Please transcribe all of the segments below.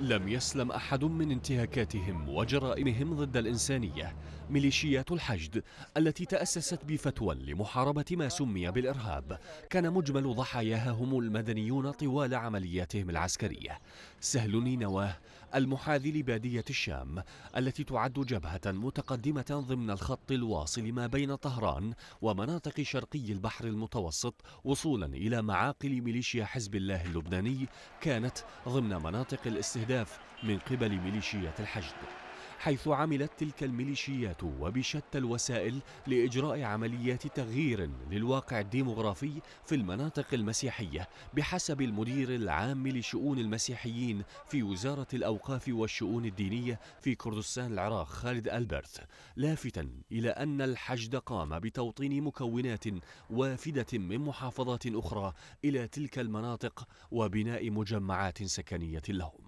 لم يسلم أحد من انتهاكاتهم وجرائمهم ضد الإنسانية ميليشيات الحشد التي تأسست بفتوى لمحاربة ما سمي بالإرهاب كان مجمل ضحاياها هم المدنيون طوال عملياتهم العسكرية سهل نينواه المحاذي لبادية الشام التي تعد جبهة متقدمة ضمن الخط الواصل ما بين طهران ومناطق شرقي البحر المتوسط وصولا إلى معاقل ميليشيا حزب الله اللبناني كانت ضمن مناطق الاستهداف من قبل ميليشيات الحشد حيث عملت تلك الميليشيات وبشتى الوسائل لإجراء عمليات تغيير للواقع الديمغرافي في المناطق المسيحية بحسب المدير العام لشؤون المسيحيين في وزارة الأوقاف والشؤون الدينية في كردستان العراق خالد ألبرت لافتا إلى أن الحشد قام بتوطين مكونات وافدة من محافظات أخرى إلى تلك المناطق وبناء مجمعات سكنية لهم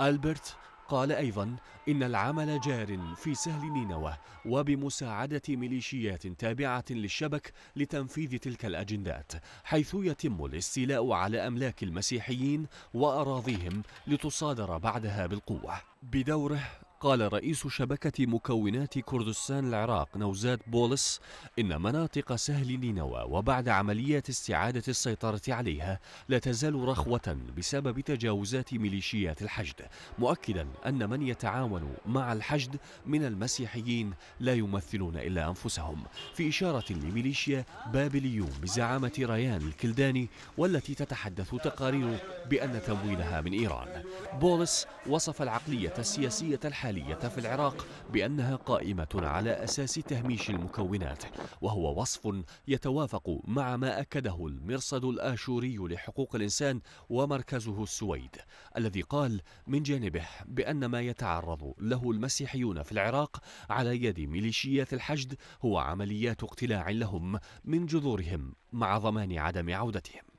ألبرت قال أيضا إن العمل جار في سهل نينوى وبمساعدة ميليشيات تابعة للشبك لتنفيذ تلك الأجندات حيث يتم الاستيلاء على أملاك المسيحيين وأراضيهم لتصادر بعدها بالقوة بدوره قال رئيس شبكة مكونات كردستان العراق نوزاد بولس إن مناطق سهل نينوى وبعد عمليات استعادة السيطرة عليها لا تزال رخوة بسبب تجاوزات ميليشيات الحشد مؤكدا أن من يتعاون مع الحشد من المسيحيين لا يمثلون إلا أنفسهم في إشارة لميليشيا بابليون بزعامة ريان الكلداني والتي تتحدث تقارير بأن تمويلها من إيران بولس وصف العقلية السياسية الحالية الحالية في العراق بأنها قائمة على أساس تهميش المكونات وهو وصف يتوافق مع ما أكده المرصد الآشوري لحقوق الإنسان ومركزه السويد الذي قال من جانبه بأن ما يتعرض له المسيحيون في العراق على يد ميليشيات الحشد هو عمليات اقتلاع لهم من جذورهم مع ضمان عدم عودتهم